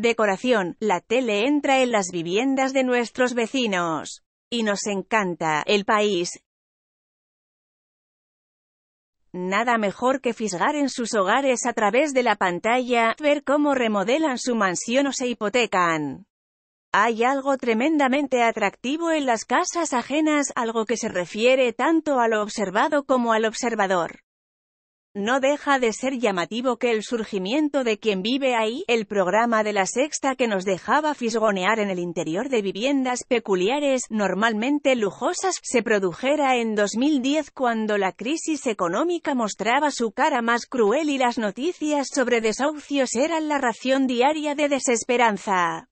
Decoración. La tele entra en las viviendas de nuestros vecinos. Y nos encanta. El país. Nada mejor que fisgar en sus hogares a través de la pantalla, ver cómo remodelan su mansión o se hipotecan. Hay algo tremendamente atractivo en las casas ajenas, algo que se refiere tanto a lo observado como al observador no deja de ser llamativo que el surgimiento de quien vive ahí, el programa de la sexta que nos dejaba fisgonear en el interior de viviendas peculiares, normalmente lujosas, se produjera en 2010 cuando la crisis económica mostraba su cara más cruel y las noticias sobre desahucios eran la ración diaria de desesperanza.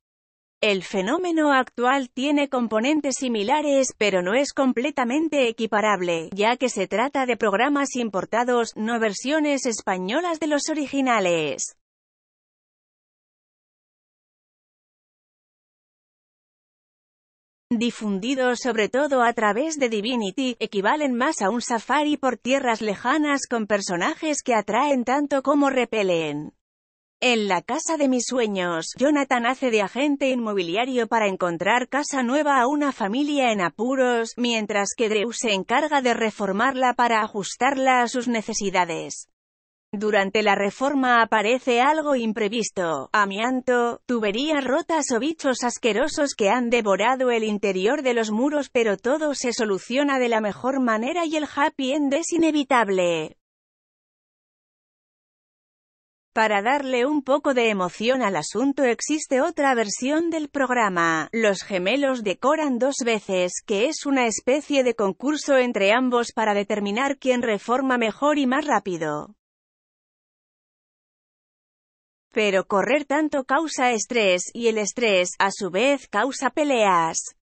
El fenómeno actual tiene componentes similares pero no es completamente equiparable, ya que se trata de programas importados, no versiones españolas de los originales. difundidos sobre todo a través de Divinity, equivalen más a un safari por tierras lejanas con personajes que atraen tanto como repelen. En la casa de mis sueños, Jonathan hace de agente inmobiliario para encontrar casa nueva a una familia en apuros, mientras que Drew se encarga de reformarla para ajustarla a sus necesidades. Durante la reforma aparece algo imprevisto, amianto, tuberías rotas o bichos asquerosos que han devorado el interior de los muros pero todo se soluciona de la mejor manera y el happy end es inevitable. Para darle un poco de emoción al asunto existe otra versión del programa, Los gemelos decoran dos veces, que es una especie de concurso entre ambos para determinar quién reforma mejor y más rápido. Pero correr tanto causa estrés, y el estrés, a su vez, causa peleas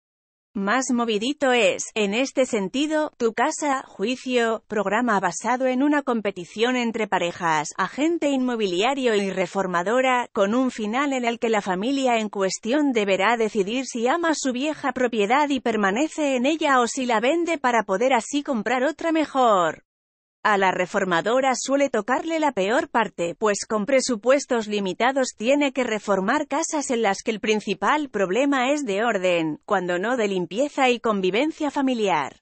más movidito es, en este sentido, Tu Casa, Juicio, programa basado en una competición entre parejas, agente inmobiliario y reformadora, con un final en el que la familia en cuestión deberá decidir si ama su vieja propiedad y permanece en ella o si la vende para poder así comprar otra mejor. A la reformadora suele tocarle la peor parte, pues con presupuestos limitados tiene que reformar casas en las que el principal problema es de orden, cuando no de limpieza y convivencia familiar.